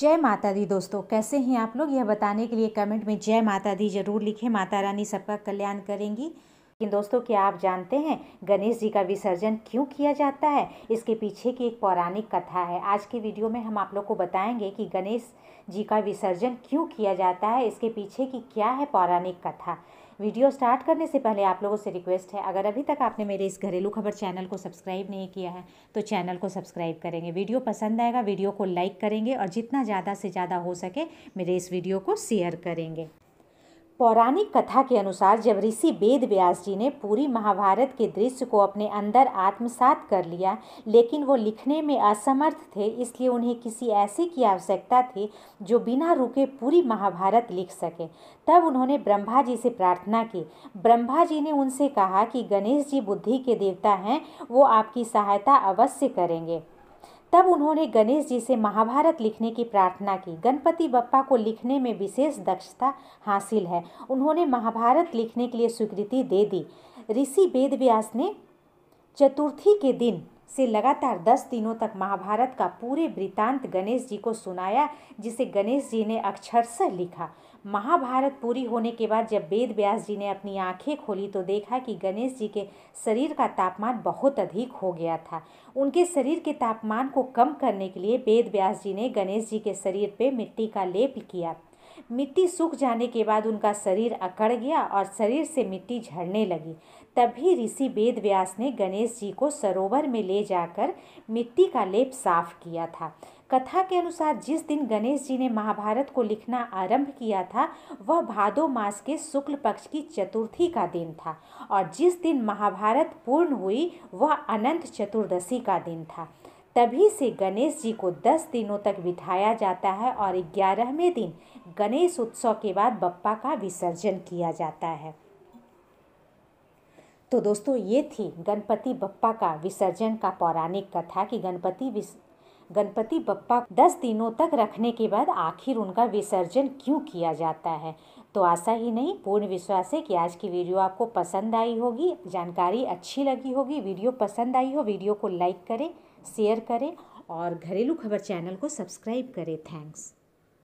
जय माता दी दोस्तों कैसे हैं आप लोग यह बताने के लिए कमेंट में जय माता दी जरूर लिखें माता रानी सबका कल्याण करेंगी लेकिन दोस्तों क्या आप जानते हैं गणेश जी का विसर्जन क्यों किया जाता है इसके पीछे की एक पौराणिक कथा है आज की वीडियो में हम आप लोग को बताएंगे कि गणेश जी का विसर्जन क्यों किया जाता है इसके पीछे की क्या है पौराणिक कथा वीडियो स्टार्ट करने से पहले आप लोगों से रिक्वेस्ट है अगर अभी तक आपने मेरे इस घरेलू खबर चैनल को सब्सक्राइब नहीं किया है तो चैनल को सब्सक्राइब करेंगे वीडियो पसंद आएगा वीडियो को लाइक करेंगे और जितना ज़्यादा से ज़्यादा हो सके मेरे इस वीडियो को शेयर करेंगे पौराणिक कथा के अनुसार जब ऋषि वेद व्यास जी ने पूरी महाभारत के दृश्य को अपने अंदर आत्मसात कर लिया लेकिन वो लिखने में असमर्थ थे इसलिए उन्हें किसी ऐसे की आवश्यकता थी जो बिना रुके पूरी महाभारत लिख सके तब उन्होंने ब्रह्मा जी से प्रार्थना की ब्रह्मा जी ने उनसे कहा कि गणेश जी बुद्धि के देवता हैं वो आपकी सहायता अवश्य करेंगे तब उन्होंने गणेश जी से महाभारत लिखने की प्रार्थना की गणपति बप्पा को लिखने में विशेष दक्षता हासिल है उन्होंने महाभारत लिखने के लिए स्वीकृति दे दी ऋषि वेद व्यास ने चतुर्थी के दिन से लगातार दस दिनों तक महाभारत का पूरे वृतांत गणेश जी को सुनाया जिसे गणेश जी ने अक्षरशः लिखा महाभारत पूरी होने के बाद जब वेद व्यास जी ने अपनी आंखें खोली तो देखा कि गणेश जी के शरीर का तापमान बहुत अधिक हो गया था उनके शरीर के तापमान को कम करने के लिए वेद व्यास जी ने गणेश जी के शरीर पर मिट्टी का लेप किया मिट्टी सूख जाने के बाद उनका शरीर अकड़ गया और शरीर से मिट्टी झड़ने लगी तभी ऋषि वेद व्यास ने गणेश जी को सरोवर में ले जाकर मिट्टी का लेप साफ किया था कथा के अनुसार जिस दिन गणेश जी ने महाभारत को लिखना आरंभ किया था वह भादो मास के शुक्ल पक्ष की चतुर्थी का दिन था और जिस दिन महाभारत पूर्ण हुई वह अनंत चतुर्दशी का दिन था तभी से गणेश जी को दस दिनों तक बिठाया जाता है और ग्यारहवें दिन गणेश उत्सव के बाद बप्पा का विसर्जन किया जाता है तो दोस्तों ये थी गणपति बप्पा का विसर्जन का पौराणिक कथा कि गणपति गणपति बप्पा दस दिनों तक रखने के बाद आखिर उनका विसर्जन क्यों किया जाता है तो आशा ही नहीं पूर्ण विश्वास है कि आज की वीडियो आपको पसंद आई होगी जानकारी अच्छी लगी होगी वीडियो पसंद आई हो वीडियो को लाइक करें शेयर करें और घरेलू खबर चैनल को सब्सक्राइब करें थैंक्स